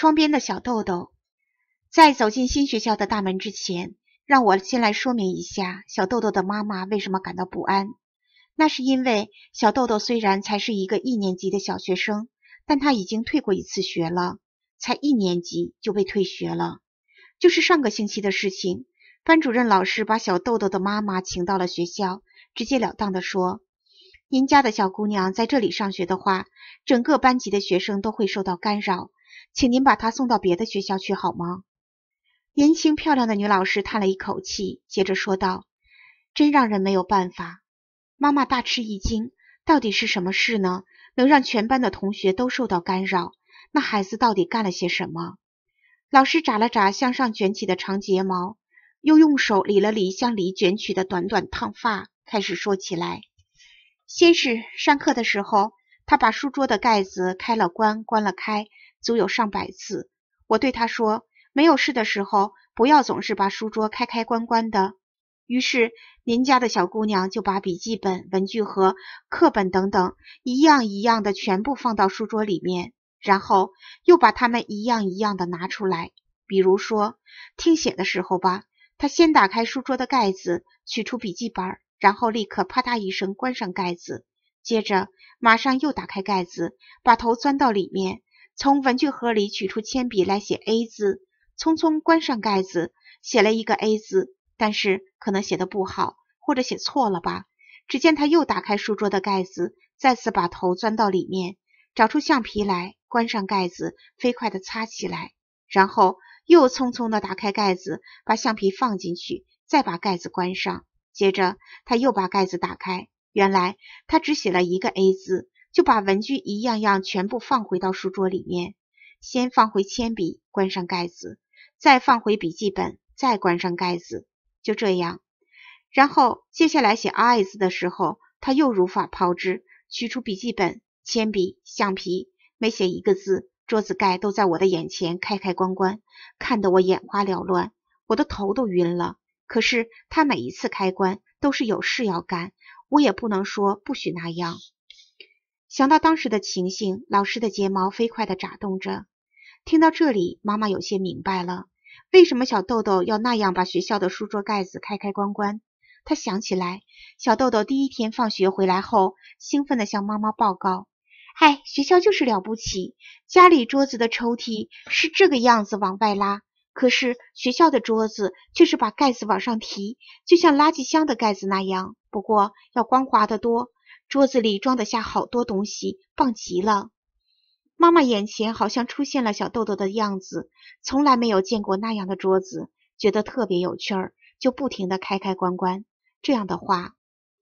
窗边的小豆豆，在走进新学校的大门之前，让我先来说明一下，小豆豆的妈妈为什么感到不安。那是因为小豆豆虽然才是一个一年级的小学生，但他已经退过一次学了，才一年级就被退学了，就是上个星期的事情。班主任老师把小豆豆的妈妈请到了学校，直截了当的说：“您家的小姑娘在这里上学的话，整个班级的学生都会受到干扰。”请您把他送到别的学校去好吗？年轻漂亮的女老师叹了一口气，接着说道：“真让人没有办法。”妈妈大吃一惊：“到底是什么事呢？能让全班的同学都受到干扰？那孩子到底干了些什么？”老师眨了眨向上卷起的长睫毛，又用手理了理向里卷曲的短短烫发，开始说起来：“先是上课的时候，他把书桌的盖子开了关，关了开。”足有上百次，我对他说：“没有事的时候，不要总是把书桌开开关关的。”于是，您家的小姑娘就把笔记本、文具盒、课本等等，一样一样的全部放到书桌里面，然后又把它们一样一样的拿出来。比如说听写的时候吧，她先打开书桌的盖子，取出笔记本，然后立刻啪嗒一声关上盖子，接着马上又打开盖子，把头钻到里面。从文具盒里取出铅笔来写 A 字，匆匆关上盖子，写了一个 A 字，但是可能写的不好，或者写错了吧。只见他又打开书桌的盖子，再次把头钻到里面，找出橡皮来，关上盖子，飞快的擦起来，然后又匆匆的打开盖子，把橡皮放进去，再把盖子关上。接着他又把盖子打开，原来他只写了一个 A 字。就把文具一样样全部放回到书桌里面，先放回铅笔，关上盖子，再放回笔记本，再关上盖子，就这样。然后接下来写 “i” 字的时候，他又如法炮制，取出笔记本、铅笔、橡皮，没写一个字，桌子盖都在我的眼前开开关关，看得我眼花缭乱，我的头都晕了。可是他每一次开关都是有事要干，我也不能说不许那样。想到当时的情形，老师的睫毛飞快的眨动着。听到这里，妈妈有些明白了，为什么小豆豆要那样把学校的书桌盖子开开关关。她想起来，小豆豆第一天放学回来后，兴奋地向妈妈报告：“哎，学校就是了不起！家里桌子的抽屉是这个样子往外拉，可是学校的桌子却是把盖子往上提，就像垃圾箱的盖子那样，不过要光滑的多。”桌子里装得下好多东西，棒极了！妈妈眼前好像出现了小豆豆的样子，从来没有见过那样的桌子，觉得特别有趣儿，就不停的开开关关。这样的话，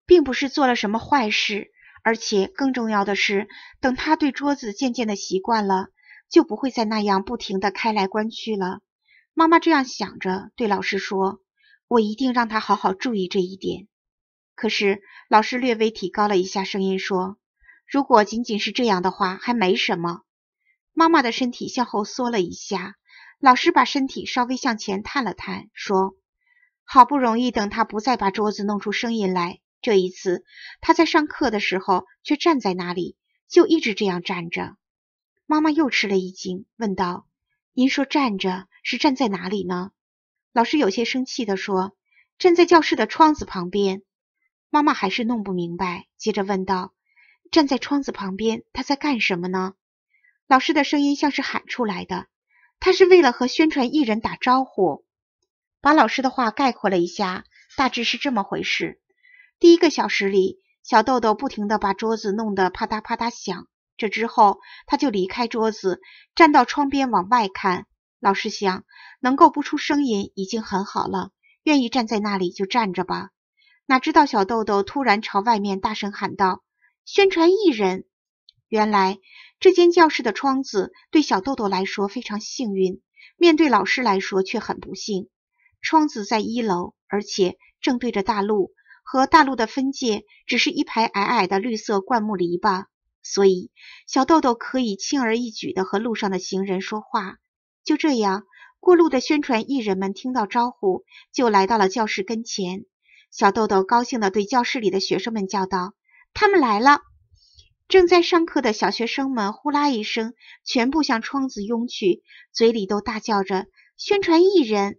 并不是做了什么坏事，而且更重要的是，等他对桌子渐渐的习惯了，就不会再那样不停的开来关去了。妈妈这样想着，对老师说：“我一定让他好好注意这一点。”可是，老师略微提高了一下声音说：“如果仅仅是这样的话，还没什么。”妈妈的身体向后缩了一下，老师把身体稍微向前探了探，说：“好不容易等他不再把桌子弄出声音来，这一次他在上课的时候却站在那里，就一直这样站着。”妈妈又吃了一惊，问道：“您说站着是站在哪里呢？”老师有些生气地说：“站在教室的窗子旁边。”妈妈还是弄不明白，接着问道：“站在窗子旁边，他在干什么呢？”老师的声音像是喊出来的：“他是为了和宣传艺人打招呼。”把老师的话概括了一下，大致是这么回事：第一个小时里，小豆豆不停的把桌子弄得啪嗒啪嗒响。这之后，他就离开桌子，站到窗边往外看。老师想，能够不出声音已经很好了，愿意站在那里就站着吧。哪知道，小豆豆突然朝外面大声喊道：“宣传艺人！”原来，这间教室的窗子对小豆豆来说非常幸运，面对老师来说却很不幸。窗子在一楼，而且正对着大路，和大路的分界只是一排矮矮的绿色灌木篱笆，所以小豆豆可以轻而易举的和路上的行人说话。就这样，过路的宣传艺人们听到招呼，就来到了教室跟前。小豆豆高兴的对教室里的学生们叫道：“他们来了！”正在上课的小学生们呼啦一声，全部向窗子涌去，嘴里都大叫着“宣传艺人”。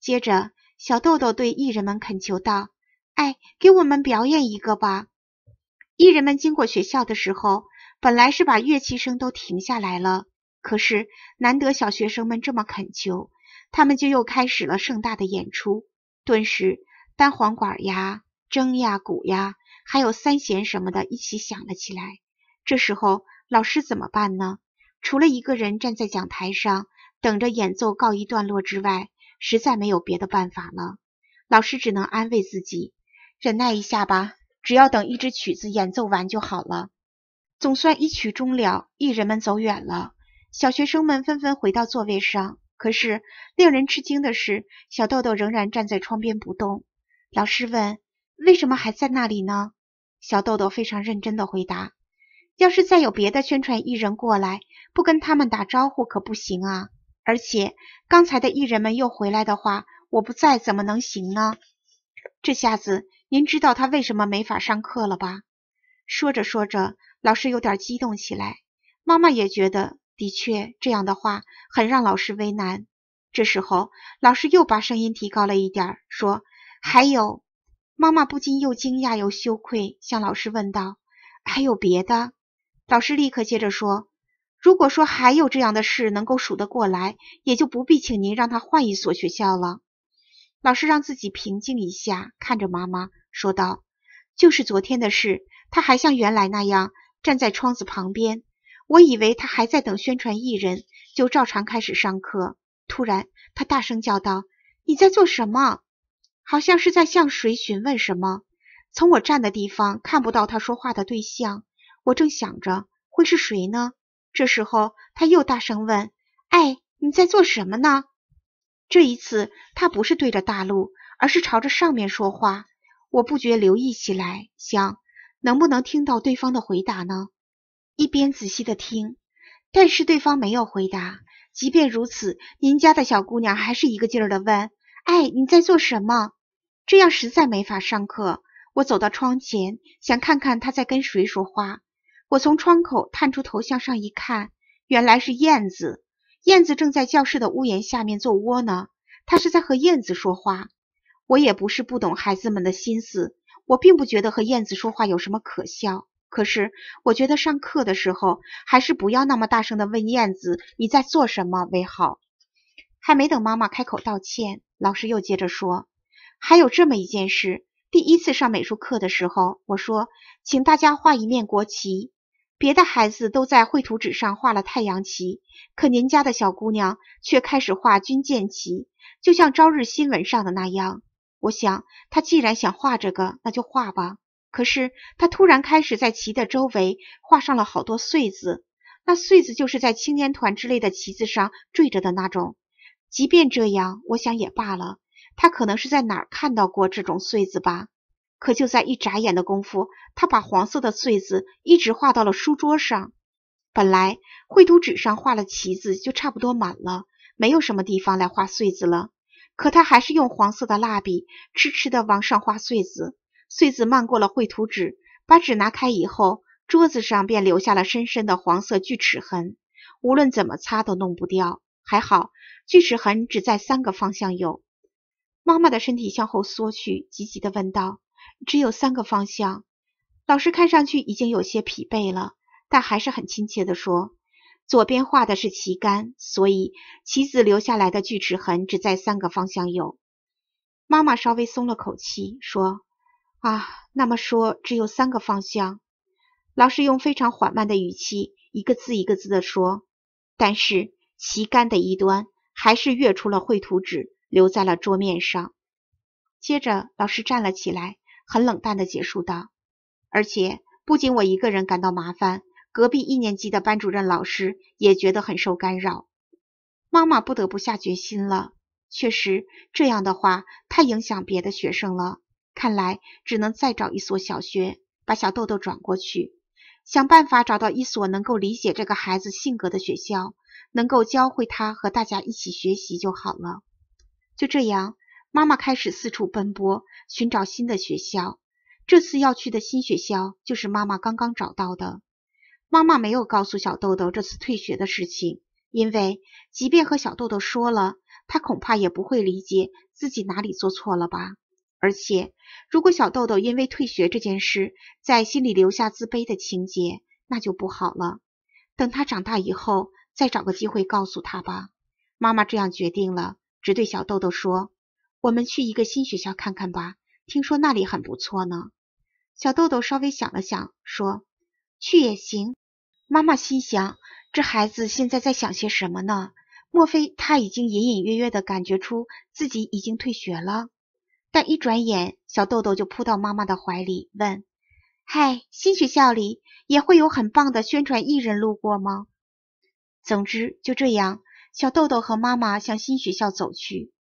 接着，小豆豆对艺人们恳求道：“哎，给我们表演一个吧！”艺人们经过学校的时候，本来是把乐器声都停下来了，可是难得小学生们这么恳求，他们就又开始了盛大的演出。顿时，单簧管呀，筝呀，鼓呀，还有三弦什么的，一起响了起来。这时候，老师怎么办呢？除了一个人站在讲台上等着演奏告一段落之外，实在没有别的办法了。老师只能安慰自己，忍耐一下吧，只要等一支曲子演奏完就好了。总算一曲终了，艺人们走远了，小学生们纷纷回到座位上。可是，令人吃惊的是，小豆豆仍然站在窗边不动。老师问：“为什么还在那里呢？”小豆豆非常认真地回答：“要是再有别的宣传艺人过来，不跟他们打招呼可不行啊！而且刚才的艺人们又回来的话，我不在怎么能行呢？”这下子您知道他为什么没法上课了吧？说着说着，老师有点激动起来。妈妈也觉得，的确这样的话很让老师为难。这时候，老师又把声音提高了一点，说。还有，妈妈不禁又惊讶又羞愧，向老师问道：“还有别的？”老师立刻接着说：“如果说还有这样的事能够数得过来，也就不必请您让他换一所学校了。”老师让自己平静一下，看着妈妈说道：“就是昨天的事，他还像原来那样站在窗子旁边。我以为他还在等宣传艺人，就照常开始上课。突然，他大声叫道：‘你在做什么？’”好像是在向谁询问什么，从我站的地方看不到他说话的对象。我正想着会是谁呢，这时候他又大声问：“哎，你在做什么呢？”这一次他不是对着大陆，而是朝着上面说话。我不觉留意起来，想能不能听到对方的回答呢？一边仔细的听，但是对方没有回答。即便如此，您家的小姑娘还是一个劲儿的问。哎，你在做什么？这样实在没法上课。我走到窗前，想看看他在跟谁说话。我从窗口探出头向上一看，原来是燕子。燕子正在教室的屋檐下面做窝呢。他是在和燕子说话。我也不是不懂孩子们的心思，我并不觉得和燕子说话有什么可笑。可是，我觉得上课的时候还是不要那么大声的问燕子你在做什么为好。还没等妈妈开口道歉，老师又接着说：“还有这么一件事，第一次上美术课的时候，我说请大家画一面国旗，别的孩子都在绘图纸上画了太阳旗，可您家的小姑娘却开始画军舰旗，就像《朝日新闻》上的那样。我想，她既然想画这个，那就画吧。可是她突然开始在旗的周围画上了好多穗子，那穗子就是在青年团之类的旗子上缀着的那种。”即便这样，我想也罢了。他可能是在哪儿看到过这种穗子吧？可就在一眨眼的功夫，他把黄色的穗子一直画到了书桌上。本来绘图纸上画了旗子就差不多满了，没有什么地方来画穗子了。可他还是用黄色的蜡笔痴痴的往上画穗子，穗子漫过了绘图纸。把纸拿开以后，桌子上便留下了深深的黄色锯齿痕，无论怎么擦都弄不掉。还好，锯齿痕只在三个方向有。妈妈的身体向后缩去，急急地问道：“只有三个方向？”老师看上去已经有些疲惫了，但还是很亲切地说：“左边画的是旗杆，所以棋子留下来的锯齿痕只在三个方向有。”妈妈稍微松了口气，说：“啊，那么说只有三个方向？”老师用非常缓慢的语气，一个字一个字地说：“但是。”旗杆的一端还是跃出了绘图纸，留在了桌面上。接着，老师站了起来，很冷淡地结束道：“而且，不仅我一个人感到麻烦，隔壁一年级的班主任老师也觉得很受干扰。”妈妈不得不下决心了。确实，这样的话太影响别的学生了。看来，只能再找一所小学，把小豆豆转过去，想办法找到一所能够理解这个孩子性格的学校。能够教会他和大家一起学习就好了。就这样，妈妈开始四处奔波，寻找新的学校。这次要去的新学校就是妈妈刚刚找到的。妈妈没有告诉小豆豆这次退学的事情，因为即便和小豆豆说了，他恐怕也不会理解自己哪里做错了吧。而且，如果小豆豆因为退学这件事在心里留下自卑的情节，那就不好了。等他长大以后，再找个机会告诉他吧。妈妈这样决定了，只对小豆豆说：“我们去一个新学校看看吧，听说那里很不错呢。”小豆豆稍微想了想，说：“去也行。”妈妈心想，这孩子现在在想些什么呢？莫非他已经隐隐约约的感觉出自己已经退学了？但一转眼，小豆豆就扑到妈妈的怀里，问：“嗨，新学校里也会有很棒的宣传艺人路过吗？”总之，就这样，小豆豆和妈妈向新学校走去。